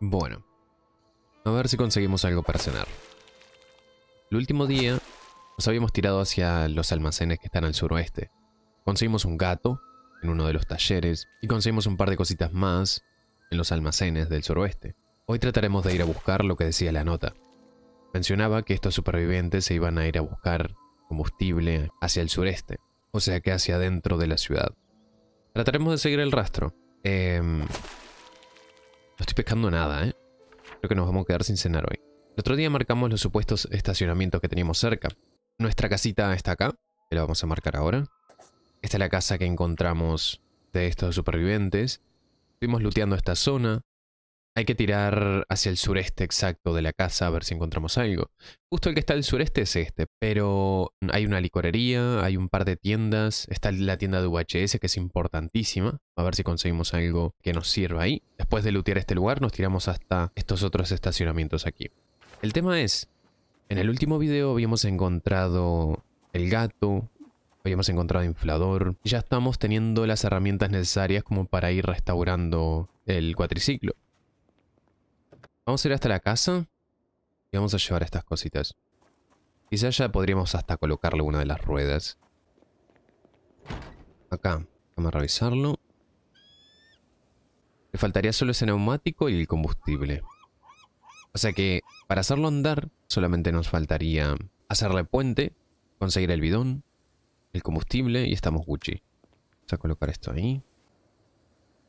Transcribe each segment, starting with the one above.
Bueno. A ver si conseguimos algo para cenar. El último día nos habíamos tirado hacia los almacenes que están al suroeste. Conseguimos un gato en uno de los talleres y conseguimos un par de cositas más en los almacenes del suroeste. Hoy trataremos de ir a buscar lo que decía la nota. Mencionaba que estos supervivientes se iban a ir a buscar combustible hacia el sureste, o sea que hacia adentro de la ciudad. Trataremos de seguir el rastro. Eh, no estoy pescando nada, ¿eh? Creo que nos vamos a quedar sin cenar hoy. El otro día marcamos los supuestos estacionamientos que teníamos cerca. Nuestra casita está acá, que la vamos a marcar ahora. Esta es la casa que encontramos de estos supervivientes. Estuvimos looteando esta zona, hay que tirar hacia el sureste exacto de la casa a ver si encontramos algo. Justo el que está al sureste es este, pero hay una licorería, hay un par de tiendas, está la tienda de VHS que es importantísima, a ver si conseguimos algo que nos sirva ahí. Después de lootear este lugar nos tiramos hasta estos otros estacionamientos aquí. El tema es, en el último video habíamos encontrado el gato, habíamos encontrado inflador, ya estamos teniendo las herramientas necesarias como para ir restaurando el cuatriciclo. Vamos a ir hasta la casa y vamos a llevar estas cositas. Quizás ya podríamos hasta colocarle una de las ruedas. Acá, vamos a revisarlo. Le faltaría solo ese neumático y el combustible. O sea que para hacerlo andar solamente nos faltaría hacerle puente, conseguir el bidón, el combustible y estamos Gucci. Vamos a colocar esto ahí.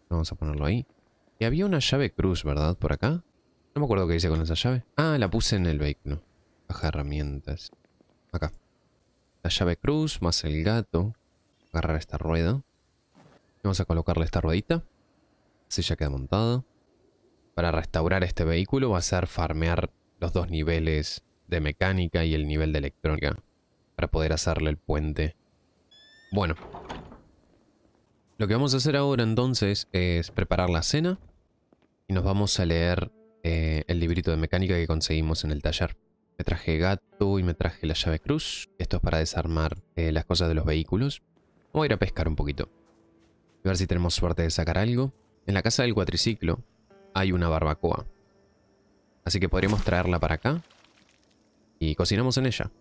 Vamos a ponerlo ahí. Y había una llave cruz, ¿verdad? Por acá. No me acuerdo qué hice con esa llave. Ah, la puse en el vehículo. Caja de herramientas. Acá. La llave cruz más el gato. Agarrar esta rueda. Vamos a colocarle esta ruedita. Así ya queda montada. Para restaurar este vehículo va a ser farmear los dos niveles de mecánica y el nivel de electrónica. Para poder hacerle el puente. Bueno. Lo que vamos a hacer ahora entonces es preparar la cena. Y nos vamos a leer eh, el librito de mecánica que conseguimos en el taller. Me traje gato y me traje la llave cruz. Esto es para desarmar eh, las cosas de los vehículos. Voy a ir a pescar un poquito. A ver si tenemos suerte de sacar algo. En la casa del cuatriciclo hay una barbacoa. Así que podríamos traerla para acá. Y cocinamos en ella.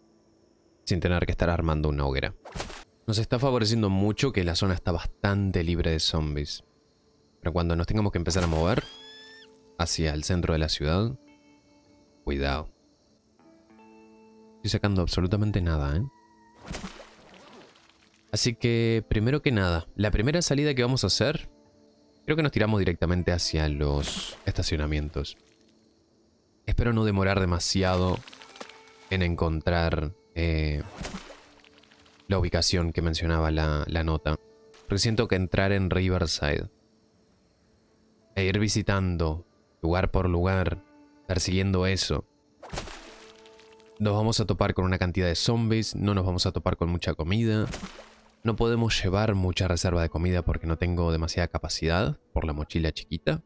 Sin tener que estar armando una hoguera. Nos está favoreciendo mucho que la zona está bastante libre de zombies. Pero cuando nos tengamos que empezar a mover, hacia el centro de la ciudad, cuidado. Estoy sacando absolutamente nada, ¿eh? Así que, primero que nada, la primera salida que vamos a hacer, creo que nos tiramos directamente hacia los estacionamientos. Espero no demorar demasiado en encontrar eh, la ubicación que mencionaba la, la nota. Porque siento que entrar en Riverside e ir visitando lugar por lugar, persiguiendo eso. Nos vamos a topar con una cantidad de zombies, no nos vamos a topar con mucha comida. No podemos llevar mucha reserva de comida porque no tengo demasiada capacidad por la mochila chiquita.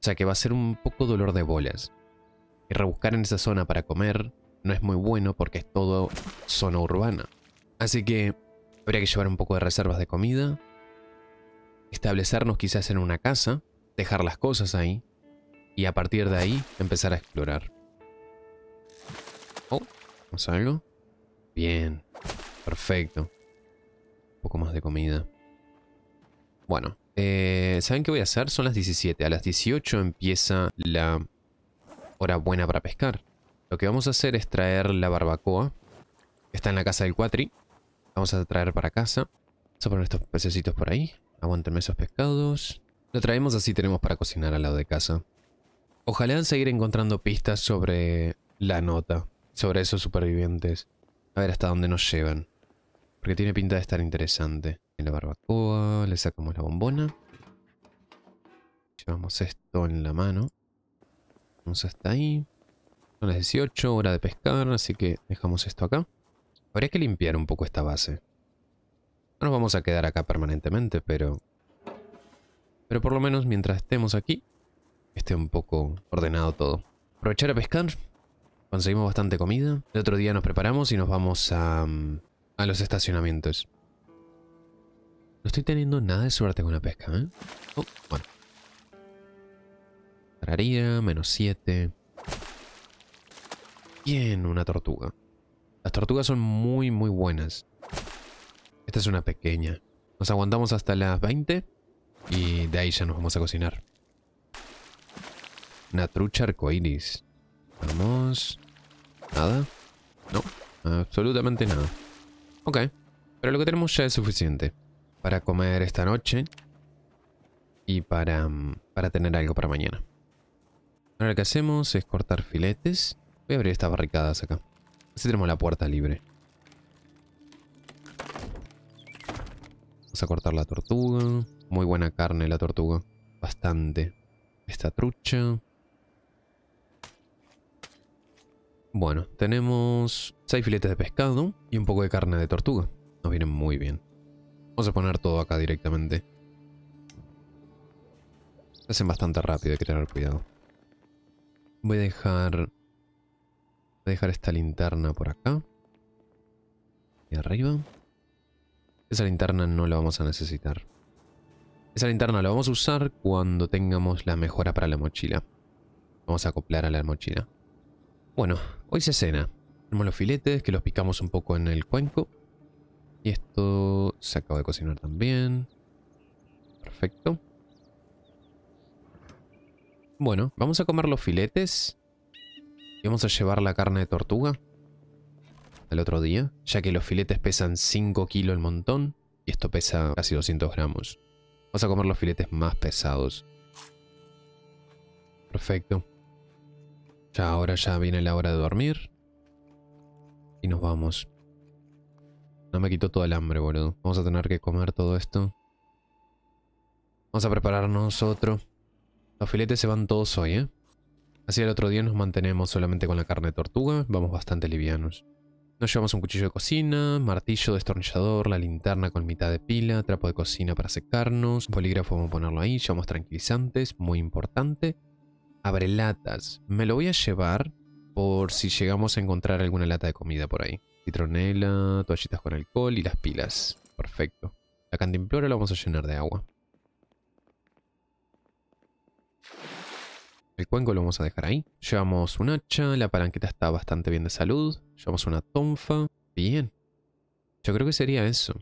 O sea que va a ser un poco dolor de bolas. Y rebuscar en esa zona para comer no es muy bueno porque es todo zona urbana. Así que habría que llevar un poco de reservas de comida, establecernos quizás en una casa, dejar las cosas ahí, y a partir de ahí empezar a explorar. Oh, ¿vamos algo? Bien, perfecto. Un poco más de comida. Bueno, eh, ¿saben qué voy a hacer? Son las 17. A las 18 empieza la hora buena para pescar. Lo que vamos a hacer es traer la barbacoa. Está en la casa del cuatri. Vamos a traer para casa. Vamos a poner estos pececitos por ahí. Aguantenme esos pescados. Lo traemos así tenemos para cocinar al lado de casa. Ojalá seguir encontrando pistas sobre la nota, sobre esos supervivientes. A ver hasta dónde nos llevan. Porque tiene pinta de estar interesante. En la barbacoa, le sacamos la bombona. Llevamos esto en la mano. Vamos hasta ahí. Son las 18, hora de pescar, así que dejamos esto acá. Habría que limpiar un poco esta base. No nos vamos a quedar acá permanentemente, pero... Pero por lo menos mientras estemos aquí, esté un poco ordenado todo. Aprovechar a pescar. Conseguimos bastante comida. El otro día nos preparamos y nos vamos a, mm, a los estacionamientos. No estoy teniendo nada de suerte con la pesca, ¿eh? Oh, bueno. Tararía, menos 7. Bien, una tortuga. Las tortugas son muy, muy buenas. Esta es una pequeña. Nos aguantamos hasta las 20 y de ahí ya nos vamos a cocinar. Una trucha arcoiris. Vamos. ¿Nada? No, absolutamente nada. Ok, pero lo que tenemos ya es suficiente. Para comer esta noche. Y para, mm, para tener algo para mañana. Ahora lo que hacemos es cortar filetes. Voy a abrir estas barricadas acá. Así tenemos la puerta libre. Vamos a cortar la tortuga. Muy buena carne la tortuga. Bastante. Esta trucha. Bueno, tenemos 6 filetes de pescado y un poco de carne de tortuga. Nos vienen muy bien. Vamos a poner todo acá directamente. Se hacen bastante rápido, hay que tener cuidado. Voy a dejar... dejar esta linterna por acá. Y arriba. Esa linterna no la vamos a necesitar. Esa linterna la vamos a usar cuando tengamos la mejora para la mochila. Vamos a acoplar a la mochila. Bueno, Hoy se cena. Tenemos los filetes que los picamos un poco en el cuenco. Y esto se acaba de cocinar también. Perfecto. Bueno, vamos a comer los filetes. Y vamos a llevar la carne de tortuga. Al otro día. Ya que los filetes pesan 5 kilos el montón. Y esto pesa casi 200 gramos. Vamos a comer los filetes más pesados. Perfecto. Ya ahora ya viene la hora de dormir. Y nos vamos. No me quito todo el hambre, boludo. Vamos a tener que comer todo esto. Vamos a prepararnos otro. Los filetes se van todos hoy, ¿eh? Así el otro día nos mantenemos solamente con la carne de tortuga. Vamos bastante livianos. Nos llevamos un cuchillo de cocina, martillo, destornillador, la linterna con mitad de pila, trapo de cocina para secarnos, bolígrafo vamos a ponerlo ahí, llevamos tranquilizantes, muy importante abre latas. Me lo voy a llevar por si llegamos a encontrar alguna lata de comida por ahí. Citronela, toallitas con alcohol y las pilas. Perfecto. La cantimplora la vamos a llenar de agua. El cuenco lo vamos a dejar ahí. Llevamos un hacha, la palanqueta está bastante bien de salud. Llevamos una tonfa. Bien. Yo creo que sería eso.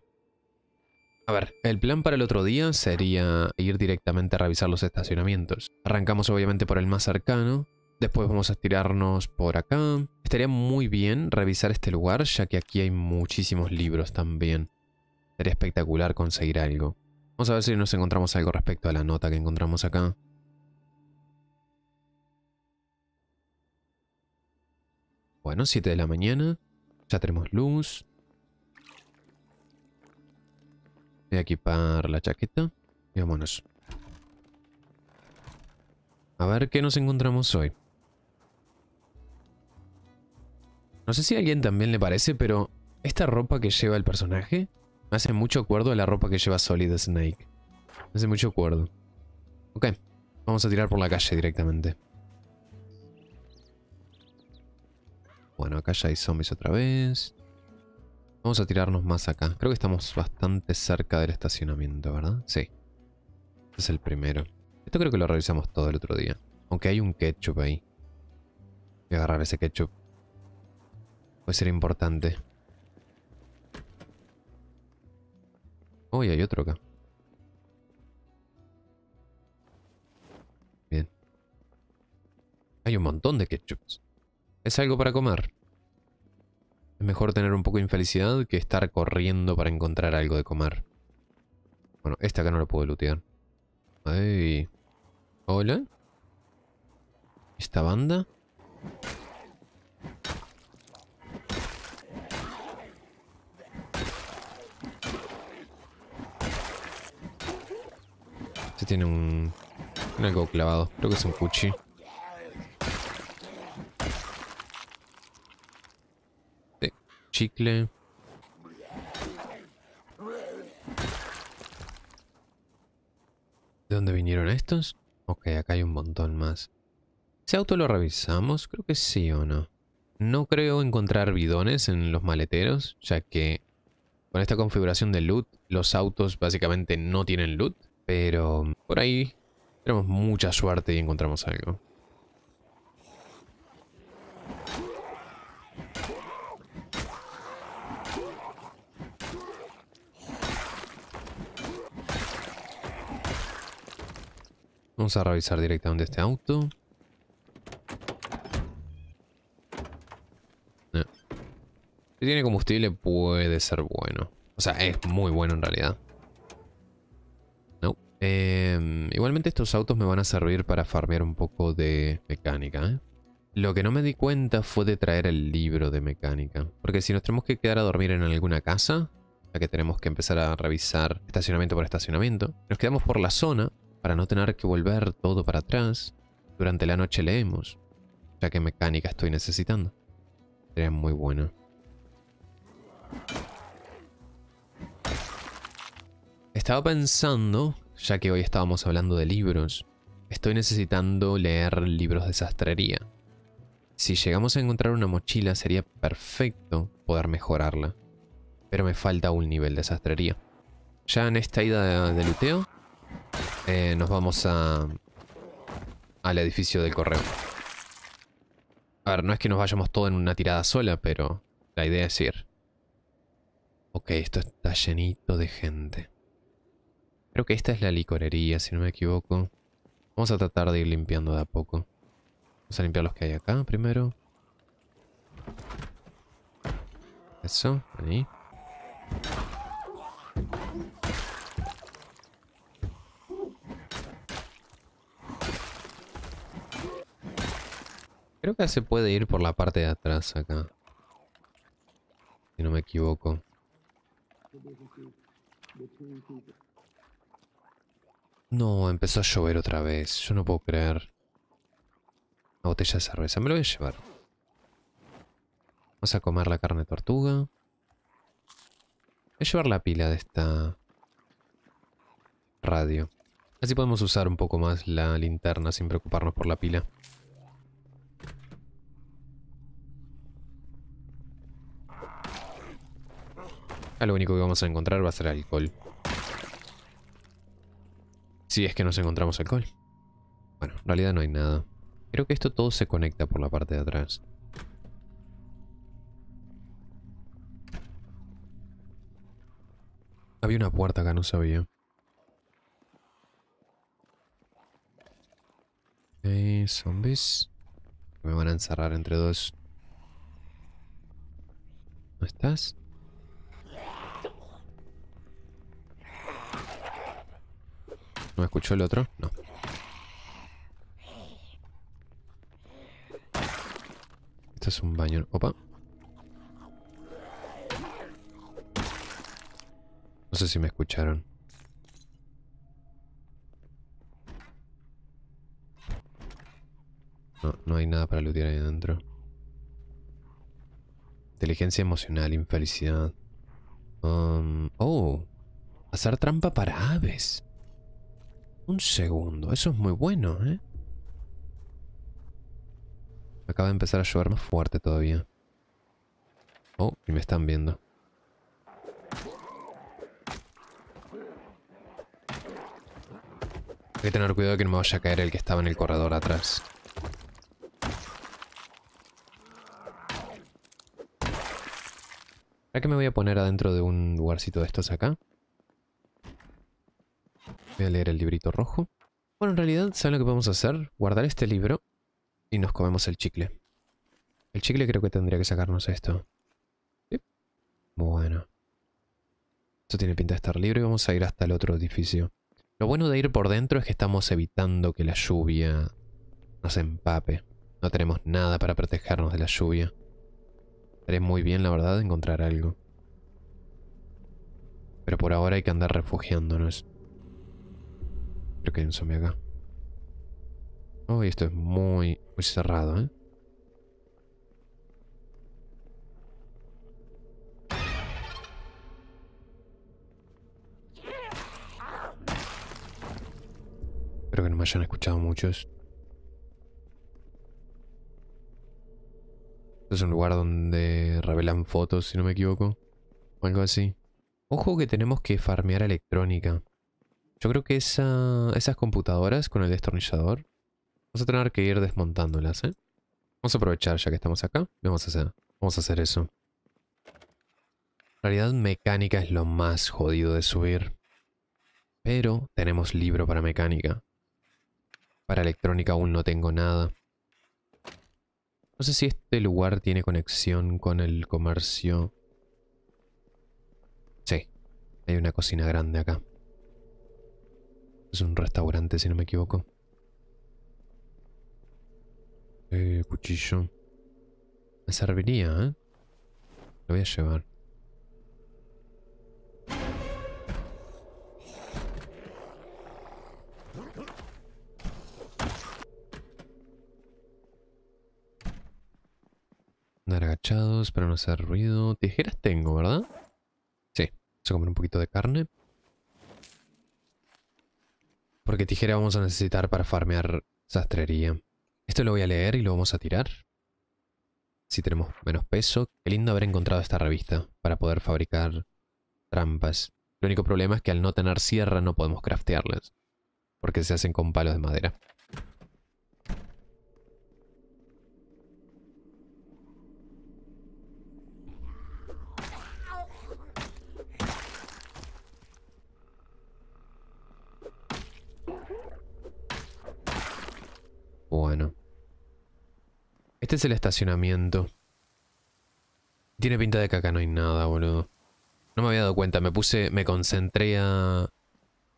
A ver, el plan para el otro día sería ir directamente a revisar los estacionamientos. Arrancamos obviamente por el más cercano, después vamos a estirarnos por acá. Estaría muy bien revisar este lugar ya que aquí hay muchísimos libros también. Sería espectacular conseguir algo. Vamos a ver si nos encontramos algo respecto a la nota que encontramos acá. Bueno, 7 de la mañana. Ya tenemos luz. Voy a equipar la chaqueta y vámonos. A ver qué nos encontramos hoy. No sé si a alguien también le parece, pero esta ropa que lleva el personaje me hace mucho acuerdo a la ropa que lleva Solid Snake. Me hace mucho acuerdo. Ok, vamos a tirar por la calle directamente. Bueno, acá ya hay zombies otra vez. Vamos a tirarnos más acá. Creo que estamos bastante cerca del estacionamiento, ¿verdad? Sí. Este es el primero. Esto creo que lo revisamos todo el otro día. Aunque hay un ketchup ahí. Voy a agarrar ese ketchup. Puede ser importante. Uy, hay otro acá. Bien. Hay un montón de ketchups. Es algo para comer. Es mejor tener un poco de infelicidad que estar corriendo para encontrar algo de comer. Bueno, esta acá no la puedo lootear. Ay. Hola. ¿Esta banda? Este tiene un... algo clavado. Creo que es un cuchi. chicle. ¿De dónde vinieron estos? Ok, acá hay un montón más. ¿Ese auto lo revisamos? Creo que sí o no. No creo encontrar bidones en los maleteros, ya que con esta configuración de loot, los autos básicamente no tienen loot. Pero por ahí tenemos mucha suerte y encontramos algo. Vamos a revisar directamente este auto. Eh. Si tiene combustible puede ser bueno. O sea, es muy bueno en realidad. No. Em, igualmente estos autos me van a servir para farmear un poco de mecánica. ¿eh? Lo que no me di cuenta fue de traer el libro de mecánica. Porque si nos tenemos que quedar a dormir en alguna casa, ya que tenemos que empezar a revisar estacionamiento por estacionamiento, nos quedamos por la zona para no tener que volver todo para atrás, durante la noche leemos, ya que mecánica estoy necesitando. Sería muy bueno. Estaba pensando, ya que hoy estábamos hablando de libros, estoy necesitando leer libros de sastrería. Si llegamos a encontrar una mochila sería perfecto poder mejorarla, pero me falta un nivel de sastrería. Ya en esta ida de, de luteo eh, nos vamos a al edificio del correo. A ver, no es que nos vayamos todo en una tirada sola, pero la idea es ir. Ok, esto está llenito de gente. Creo que esta es la licorería, si no me equivoco. Vamos a tratar de ir limpiando de a poco. Vamos a limpiar los que hay acá primero. Eso, ahí. Creo que se puede ir por la parte de atrás acá. Si no me equivoco. No, empezó a llover otra vez. Yo no puedo creer. la botella de cerveza. Me lo voy a llevar. Vamos a comer la carne de tortuga. Voy a llevar la pila de esta radio. Así podemos usar un poco más la linterna sin preocuparnos por la pila. lo único que vamos a encontrar va a ser alcohol. Si es que nos encontramos alcohol. Bueno, en realidad no hay nada. Creo que esto todo se conecta por la parte de atrás. Había una puerta acá, no sabía. Eh, zombies. Me van a encerrar entre dos. ¿No estás? ¿No escuchó el otro? No. Esto es un baño. Opa. No sé si me escucharon. No, no hay nada para lootear ahí adentro. Inteligencia emocional, infelicidad. Um, oh, hacer trampa para aves. Un segundo, eso es muy bueno, ¿eh? Acaba de empezar a llover más fuerte todavía. Oh, y me están viendo. Hay que tener cuidado que no me vaya a caer el que estaba en el corredor atrás. ¿Será que me voy a poner adentro de un lugarcito de estos acá? Voy a leer el librito rojo. Bueno, en realidad, ¿saben lo que podemos hacer? Guardar este libro y nos comemos el chicle. El chicle creo que tendría que sacarnos esto. Bueno. Esto tiene pinta de estar libre y vamos a ir hasta el otro edificio. Lo bueno de ir por dentro es que estamos evitando que la lluvia nos empape. No tenemos nada para protegernos de la lluvia. Estaré muy bien, la verdad, encontrar algo. Pero por ahora hay que andar refugiándonos. Creo que hay un zombie acá. Oh, esto es muy, muy cerrado, ¿eh? Espero que no me hayan escuchado muchos. Esto es un lugar donde revelan fotos, si no me equivoco. O algo así. Ojo que tenemos que farmear electrónica. Yo creo que esas computadoras con el destornillador, vamos a tener que ir desmontándolas, ¿eh? Vamos a aprovechar ya que estamos acá. Vamos a hacer, vamos a hacer eso. En realidad mecánica es lo más jodido de subir. Pero tenemos libro para mecánica. Para electrónica aún no tengo nada. No sé si este lugar tiene conexión con el comercio. Sí, hay una cocina grande acá. Es un restaurante, si no me equivoco. Eh, cuchillo. Me serviría, ¿eh? Lo voy a llevar. Andar agachados para no hacer ruido. Tijeras tengo, ¿verdad? Sí. Vamos a comer un poquito de carne. Porque tijera vamos a necesitar para farmear sastrería. Esto lo voy a leer y lo vamos a tirar. Si tenemos menos peso. Qué lindo haber encontrado esta revista para poder fabricar trampas. El único problema es que al no tener sierra no podemos craftearlas. Porque se hacen con palos de madera. Bueno. Este es el estacionamiento. Tiene pinta de que acá no hay nada, boludo. No me había dado cuenta. Me puse... Me concentré a...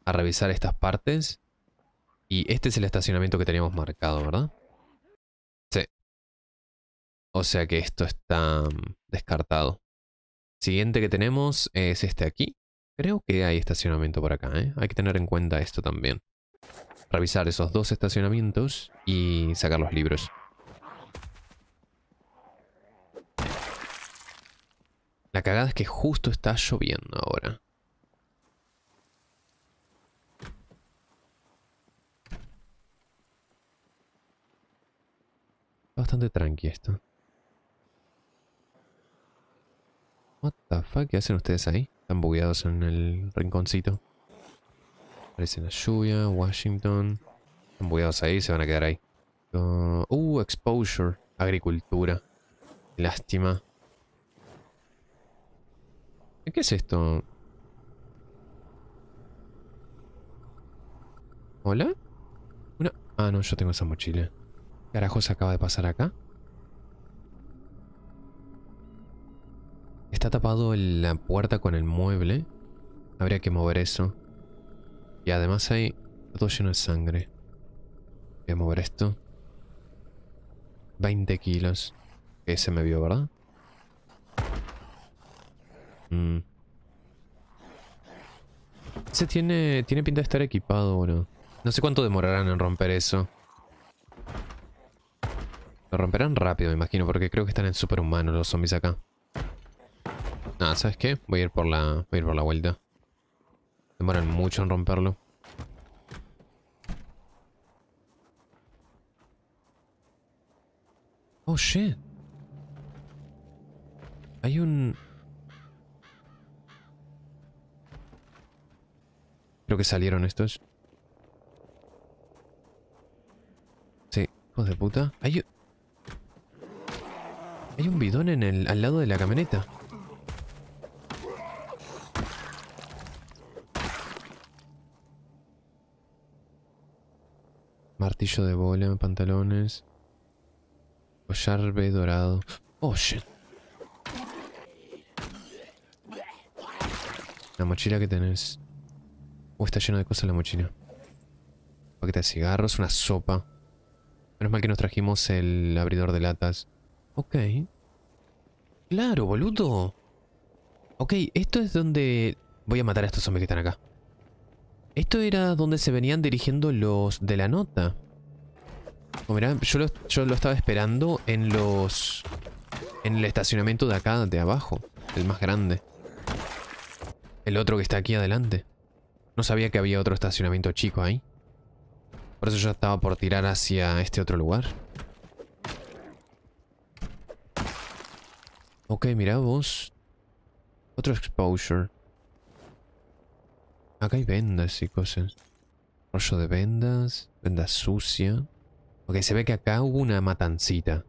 A revisar estas partes. Y este es el estacionamiento que teníamos marcado, ¿verdad? Sí. O sea que esto está mm, descartado. Siguiente que tenemos es este aquí. Creo que hay estacionamiento por acá, ¿eh? Hay que tener en cuenta esto también revisar esos dos estacionamientos y sacar los libros. La cagada es que justo está lloviendo ahora. Bastante tranqui esto. What ¿qué hacen ustedes ahí? Están bugueados en el rinconcito. Aparece la lluvia, Washington. bugueados ahí, se van a quedar ahí. Uh, uh exposure. Agricultura. Lástima. ¿Qué es esto? ¿Hola? Una... Ah, no, yo tengo esa mochila. ¿Qué se acaba de pasar acá? Está tapado la puerta con el mueble. Habría que mover eso. Y además hay todo lleno de sangre. Voy a mover esto. 20 kilos. Ese me vio, ¿verdad? Se mm. Ese tiene, tiene pinta de estar equipado, bro. No sé cuánto demorarán en romper eso. Lo romperán rápido, me imagino, porque creo que están en superhumanos los zombies acá. Nada, ah, ¿sabes qué? Voy a ir por la, voy a ir por la vuelta. Demoran mucho en romperlo. Oh, shit. Hay un... Creo que salieron estos. Sí, hijos de puta. Hay... Hay un bidón en el, al lado de la camioneta. Martillo de bola, pantalones. Collar dorado. Oh, La mochila que tenés. ¿O está lleno de cosas la mochila. Un paquete de cigarros, una sopa. Menos mal que nos trajimos el abridor de latas. Ok. Claro, boludo. Ok, esto es donde... Voy a matar a estos zombies que están acá. Esto era donde se venían dirigiendo los de la nota. yo lo, estaba esperando en los... En el estacionamiento de acá, de abajo. El más grande. El otro que está aquí adelante. No sabía que había otro estacionamiento chico ahí. Por eso yo estaba por tirar hacia este otro lugar. Ok, mira vos. Otro exposure. Acá hay vendas y cosas. Rollo de vendas. Venda sucia. Ok, se ve que acá hubo una matancita.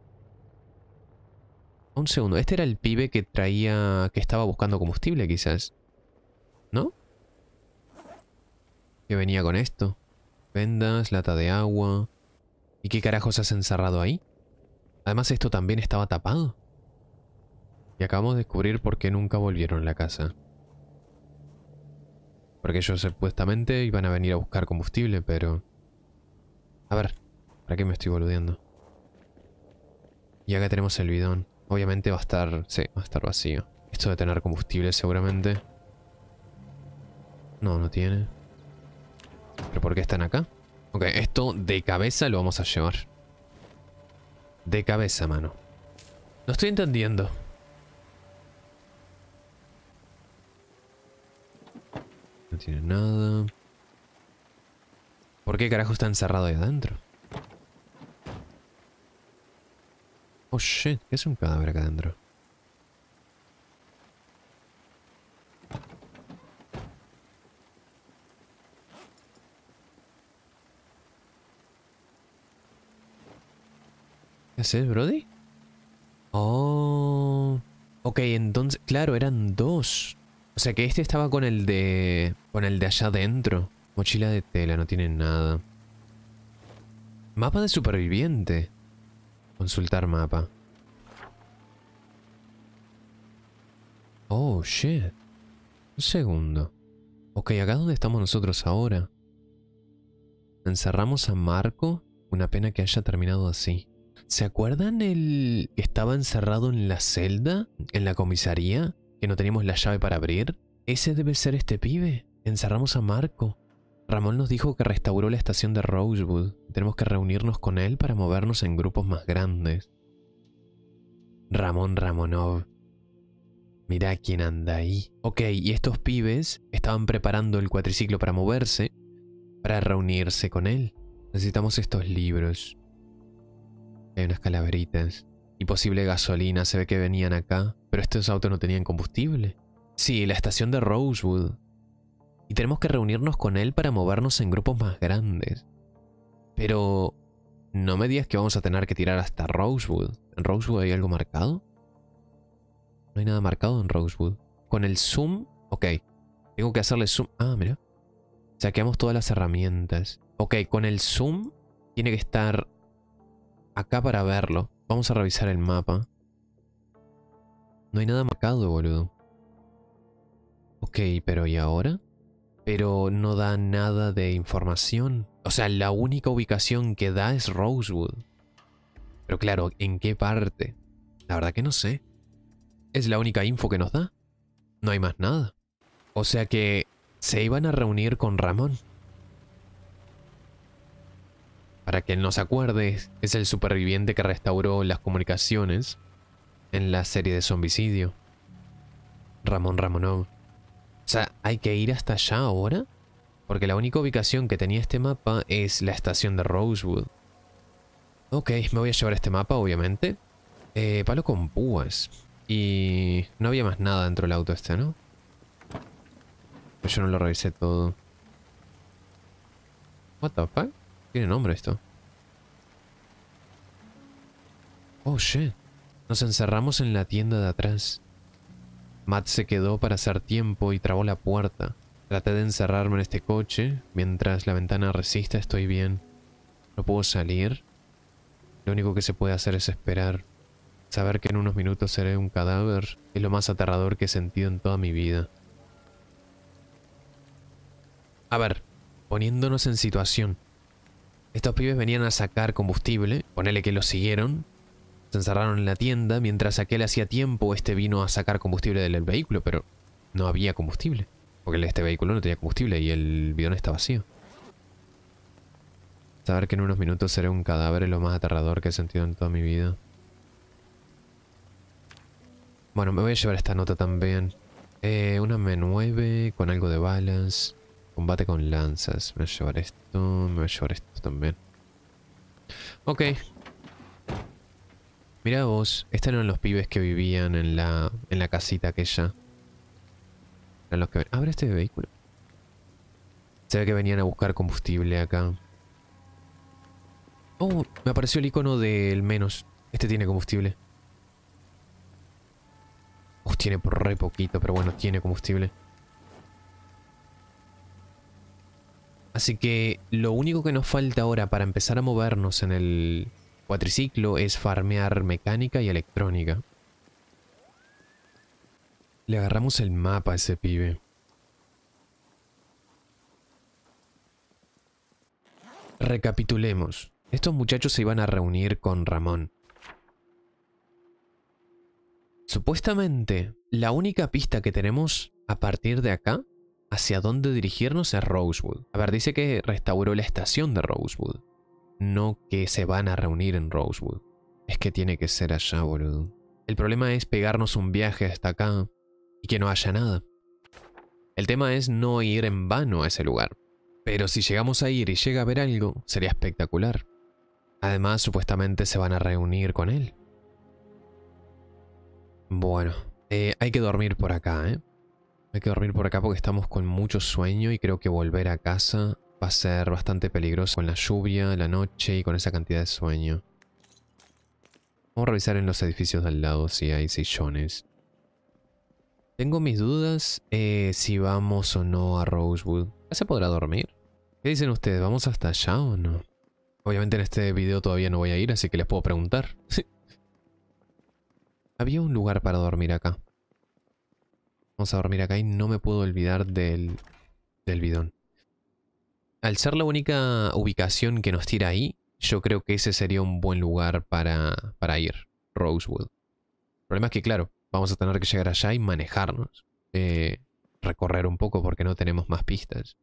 Un segundo. Este era el pibe que traía... Que estaba buscando combustible, quizás. ¿No? ¿Qué venía con esto? Vendas, lata de agua... ¿Y qué carajos has encerrado ahí? Además esto también estaba tapado. Y acabamos de descubrir por qué nunca volvieron a la casa. Porque ellos supuestamente iban a venir a buscar combustible, pero... A ver, ¿para qué me estoy boludeando? Y acá tenemos el bidón. Obviamente va a estar... Sí, va a estar vacío. Esto de tener combustible seguramente. No, no tiene. ¿Pero por qué están acá? Ok, esto de cabeza lo vamos a llevar. De cabeza, mano. No estoy entendiendo. No tiene nada. ¿Por qué carajo está encerrado ahí adentro? Oh shit, ¿qué es un cadáver acá adentro? ¿Qué haces, Brody? Oh. Ok, entonces, claro, eran dos. O sea que este estaba con el de... Con el de allá adentro. Mochila de tela, no tiene nada. Mapa de superviviente. Consultar mapa. Oh, shit. Un segundo. Ok, acá donde estamos nosotros ahora. Encerramos a Marco. Una pena que haya terminado así. ¿Se acuerdan el estaba encerrado en la celda? ¿En la comisaría? que no teníamos la llave para abrir? Ese debe ser este pibe. Encerramos a Marco. Ramón nos dijo que restauró la estación de Rosewood. Tenemos que reunirnos con él para movernos en grupos más grandes. Ramón Ramonov. Mirá quién anda ahí. Ok, y estos pibes estaban preparando el cuatriciclo para moverse, para reunirse con él. Necesitamos estos libros. Hay unas calaveritas. Y posible gasolina, se ve que venían acá. Pero estos autos no tenían combustible. Sí, la estación de Rosewood. Y tenemos que reunirnos con él para movernos en grupos más grandes. Pero... No me digas que vamos a tener que tirar hasta Rosewood. ¿En Rosewood hay algo marcado? No hay nada marcado en Rosewood. Con el zoom... Ok. Tengo que hacerle zoom... Ah, mira. Saqueamos todas las herramientas. Ok, con el zoom tiene que estar acá para verlo. Vamos a revisar el mapa. No hay nada marcado, boludo. Ok, pero ¿y ahora? Pero no da nada de información. O sea, la única ubicación que da es Rosewood. Pero claro, ¿en qué parte? La verdad que no sé. Es la única info que nos da. No hay más nada. O sea que se iban a reunir con Ramón. Para que él nos acuerde, es el superviviente que restauró las comunicaciones en la serie de zombicidio. Ramón Ramonov. O sea, ¿hay que ir hasta allá ahora? Porque la única ubicación que tenía este mapa es la estación de Rosewood. Ok, me voy a llevar este mapa, obviamente. Eh, palo con púas. Y no había más nada dentro del auto este, ¿no? Pues yo no lo revisé todo. What the fuck? Tiene nombre esto. Oh, shit. Nos encerramos en la tienda de atrás. Matt se quedó para hacer tiempo y trabó la puerta. Traté de encerrarme en este coche. Mientras la ventana resista, estoy bien. No puedo salir. Lo único que se puede hacer es esperar. Saber que en unos minutos seré un cadáver es lo más aterrador que he sentido en toda mi vida. A ver, poniéndonos en situación. Estos pibes venían a sacar combustible, ponele que los siguieron, se encerraron en la tienda mientras aquel hacía tiempo este vino a sacar combustible del vehículo, pero no había combustible. Porque este vehículo no tenía combustible y el bidón está vacío. Saber que en unos minutos seré un cadáver es lo más aterrador que he sentido en toda mi vida. Bueno, me voy a llevar esta nota también. Eh, una M9 con algo de balas. Combate con lanzas. Me voy a llevar esto. Me voy a llevar esto también. Ok. Mirá vos, estos eran los pibes que vivían en la, en la casita aquella. Eran los que... Abre este vehículo. Se ve que venían a buscar combustible acá. Oh, me apareció el icono del menos. Este tiene combustible. Oh, tiene re poquito, pero bueno, tiene combustible. Así que lo único que nos falta ahora para empezar a movernos en el, Cuatriciclo es farmear mecánica y electrónica. Le agarramos el mapa a ese pibe. Recapitulemos. Estos muchachos se iban a reunir con Ramón. Supuestamente, la única pista que tenemos a partir de acá hacia dónde dirigirnos es Rosewood. A ver, dice que restauró la estación de Rosewood no que se van a reunir en Rosewood. Es que tiene que ser allá, boludo. El problema es pegarnos un viaje hasta acá y que no haya nada. El tema es no ir en vano a ese lugar. Pero si llegamos a ir y llega a ver algo, sería espectacular. Además, supuestamente se van a reunir con él. Bueno, eh, hay que dormir por acá, ¿eh? Hay que dormir por acá porque estamos con mucho sueño y creo que volver a casa va a ser bastante peligroso con la lluvia, la noche y con esa cantidad de sueño. Vamos a revisar en los edificios de al lado si hay sillones. Tengo mis dudas eh, si vamos o no a Rosewood. ¿Ya se podrá dormir? ¿Qué dicen ustedes? ¿Vamos hasta allá o no? Obviamente en este video todavía no voy a ir, así que les puedo preguntar. Había un lugar para dormir acá. Vamos a dormir acá y no me puedo olvidar del bidón. Al ser la única ubicación que nos tira ahí, yo creo que ese sería un buen lugar para, ir, Rosewood. El problema es que, claro, vamos a tener que llegar allá y manejarnos. Eh, recorrer un poco porque no tenemos más pistas.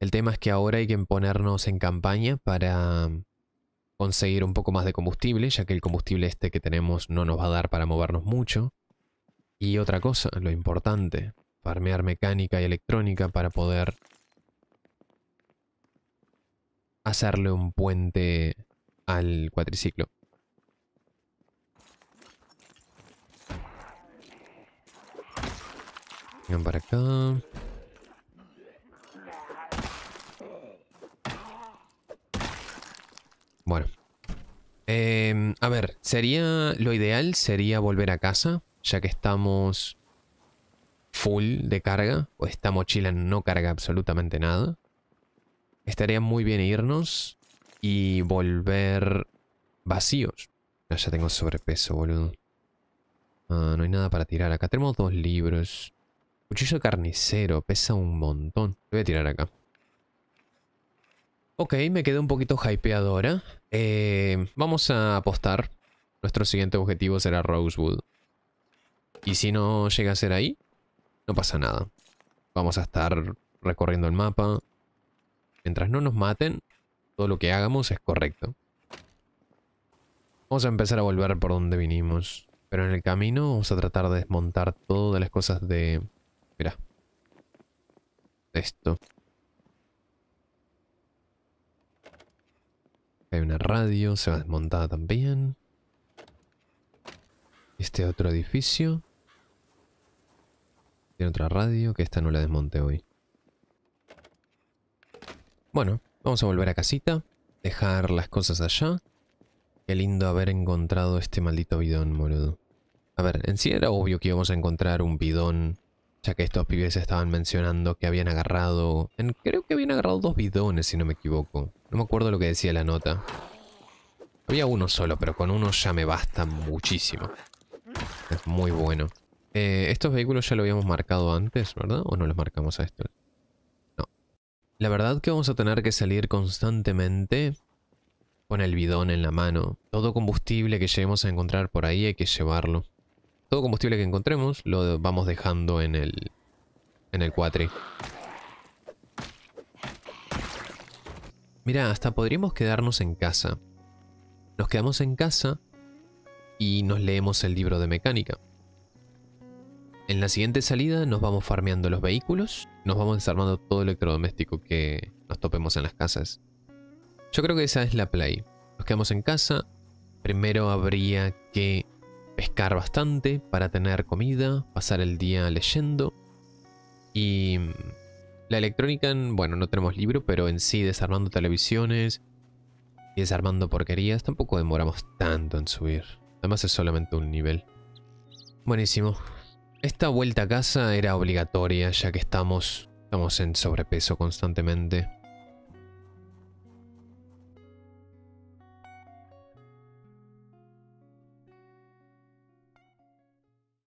El tema es que ahora hay que ponernos en campaña para mm, conseguir un poco más de combustible, ya que el combustible este que tenemos no nos va a dar para movernos mucho. Y otra cosa, lo importante, farmear mecánica y electrónica para poder hacerle un puente al cuatriciclo. Vengan para acá. Bueno. Em, a ver, sería. Lo ideal sería volver a casa. Ya que estamos full de carga, o esta mochila no carga absolutamente nada, estaría muy bien irnos y volver vacíos. Ah, ya tengo sobrepeso, boludo. Ah, no hay nada para tirar acá. Tenemos dos libros. Cuchillo de carnicero, pesa un montón. Lo voy a tirar acá. Ok, me quedé un poquito hypeado eh, vamos a apostar. Nuestro siguiente objetivo será Rosewood. Y si no llega a ser ahí, no pasa nada. Vamos a estar recorriendo el mapa. Mientras no nos maten, todo lo que hagamos es correcto. Vamos a empezar a volver por donde vinimos. Pero en el camino vamos a tratar de desmontar todas las cosas de... Mira. Esto. Hay una radio, se va desmontada también. Este otro edificio. Tiene otra radio, que esta no la desmonte hoy. Bueno, vamos a volver a casita. Dejar las cosas allá. Qué lindo haber encontrado este maldito bidón, boludo. A ver, en sí era obvio que íbamos a encontrar un bidón. Ya que estos pibes estaban mencionando que habían agarrado... creo que habían agarrado dos bidones, si no me equivoco. No me acuerdo lo que decía la nota. Había uno solo, pero con uno ya me basta muchísimo. Es muy bueno. Eh, estos vehículos ya lo habíamos marcado antes, ¿verdad? ¿O no los marcamos a estos? No. La verdad que vamos a tener que salir constantemente con el bidón en la mano. Todo combustible que lleguemos a encontrar por ahí hay que llevarlo. Todo combustible que encontremos lo vamos dejando en el, en el cuatri. Mira, hasta podríamos quedarnos en casa. Nos quedamos en casa y nos leemos el libro de mecánica. En la siguiente salida nos vamos farmeando los vehículos, nos vamos desarmando todo electrodoméstico que nos topemos en las casas. Yo creo que esa es la play. Nos quedamos en casa, primero habría que pescar bastante para tener comida, pasar el día leyendo y la electrónica, bueno, no tenemos libro, pero en sí desarmando televisiones y desarmando porquerías, tampoco demoramos tanto en subir. Además es solamente un nivel. Buenísimo. Esta vuelta a casa era obligatoria ya que estamos, estamos en sobrepeso constantemente.